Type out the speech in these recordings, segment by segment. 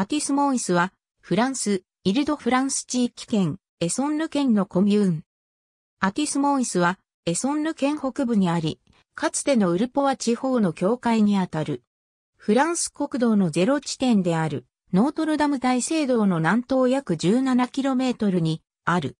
アティス・モーイスは、フランス、イルド・フランス地域圏、エソンヌ県のコミューン。アティス・モーイスは、エソンヌ県北部にあり、かつてのウルポワ地方の境界にあたる。フランス国道のゼロ地点である、ノートルダム大聖堂の南東約 17km にある。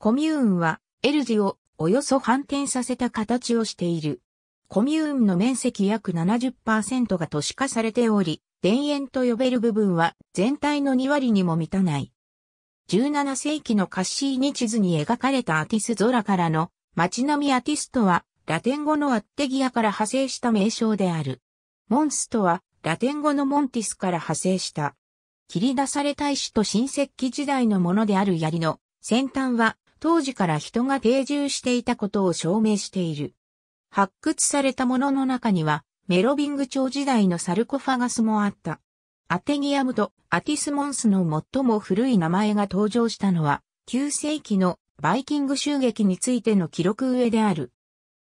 コミューンは、エルジをおよそ反転させた形をしている。コミューンの面積約70%が都市化されており、田園と呼べる部分は全体の2割にも満たない。17世紀のカッシーニ地図に描かれたアティス空からの街並みアティスとはラテン語のアッテギアから派生した名称である。モンスとはラテン語のモンティスから派生した。切り出された石と新石器時代のものである槍の先端は当時から人が定住していたことを証明している。発掘されたものの中にはメロビング朝時代のサルコファガスもあった。アテギアムとアティスモンスの最も古い名前が登場したのは、9世紀のバイキング襲撃についての記録上である。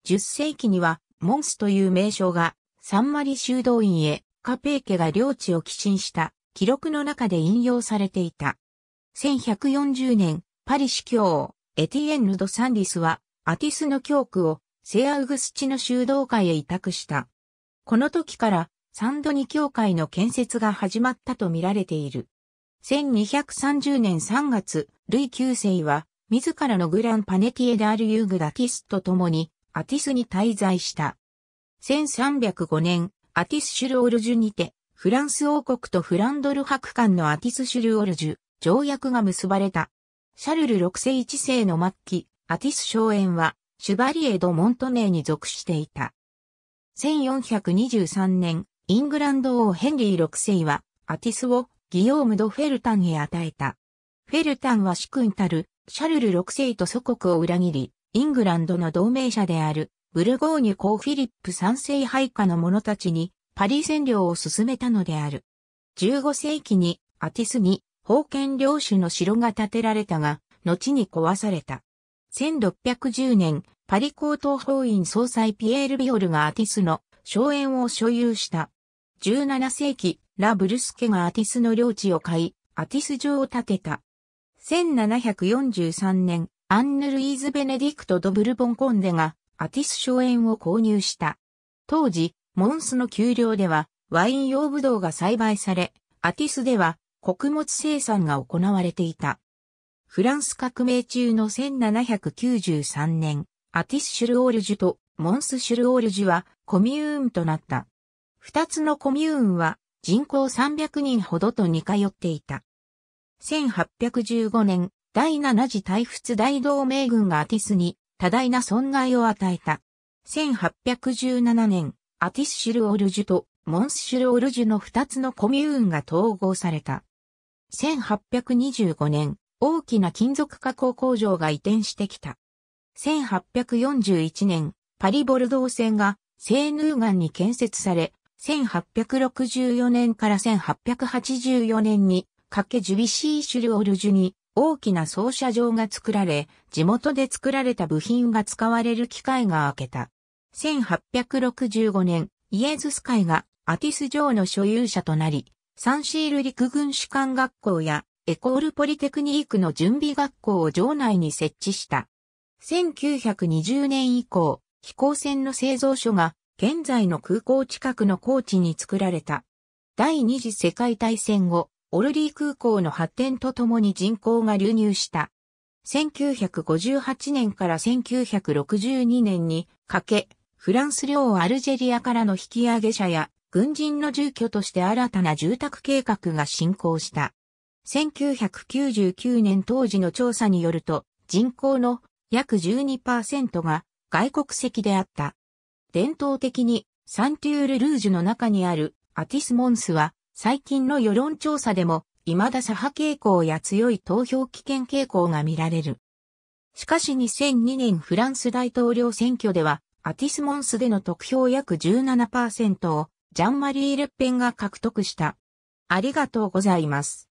10世紀には、モンスという名称が、サンマリ修道院へ、カペー家が領地を寄進した記録の中で引用されていた。1140年、パリ司教、エティエンヌ・ド・サンディスは、アティスの教区を、セアウグスチの修道会へ委託した。この時からサンドニ教会の建設が始まったと見られている。1230年3月、ルイ9世は、自らのグランパネティエダあルユーグダティスと共に、アティスに滞在した。1305年、アティスシュルオルジュにて、フランス王国とフランドル博間のアティスシュルオルジュ、条約が結ばれた。シャルル6世1世の末期、アティス荘園は、シュバリエ・ド・モントネーに属していた。1423年、イングランド王ヘンリー6世は、アティスをギヨーム・ド・フェルタンへ与えた。フェルタンは主君たるシャルル6世と祖国を裏切り、イングランドの同盟者であるブルゴーニュ公フィリップ3世配下の者たちにパリ占領を進めたのである。15世紀にアティスに封建領主の城が建てられたが、後に壊された。1610年、パリ高等法院総裁ピエール・ビオルがアティスの荘園を所有した。17世紀、ラ・ブルスケがアティスの領地を買い、アティス城を建てた。1743年、アンヌ・ルイーズ・ベネディクト・ド・ブルボン・コンデがアティス荘園を購入した。当時、モンスの丘陵ではワイン用ブドウが栽培され、アティスでは穀物生産が行われていた。フランス革命中の1793年、アティスシュルオールジュとモンスシュルオールジュはコミューンとなった。二つのコミューンは人口300人ほどと似通っていた。1815年、第7次大仏大同盟軍がアティスに多大な損害を与えた。1817年、アティスシュルオルジュとモンスシュルオルジュの二つのコミューンが統合された。1825年、大きな金属加工工場が移転してきた。1841年、パリ・ボルドー線がセーヌーガンに建設され、1864年から1884年にかけジュビシー・シュル・オルジュに大きな操車場が作られ、地元で作られた部品が使われる機会が開けた。1865年、イエズス会がアティス城の所有者となり、サンシール陸軍士官学校やエコールポリテクニークの準備学校を城内に設置した。1920年以降、飛行船の製造所が現在の空港近くの高地に作られた。第二次世界大戦後、オルリー空港の発展とともに人口が流入した。1958年から1962年にかけ、フランス領アルジェリアからの引き上げ者や軍人の住居として新たな住宅計画が進行した。1999年当時の調査によると、人口の約12%が外国籍であった。伝統的にサンテュール・ルージュの中にあるアティス・モンスは最近の世論調査でも未だ左派傾向や強い投票危険傾向が見られる。しかし2002年フランス大統領選挙ではアティス・モンスでの得票約17%をジャンマリー・レッペンが獲得した。ありがとうございます。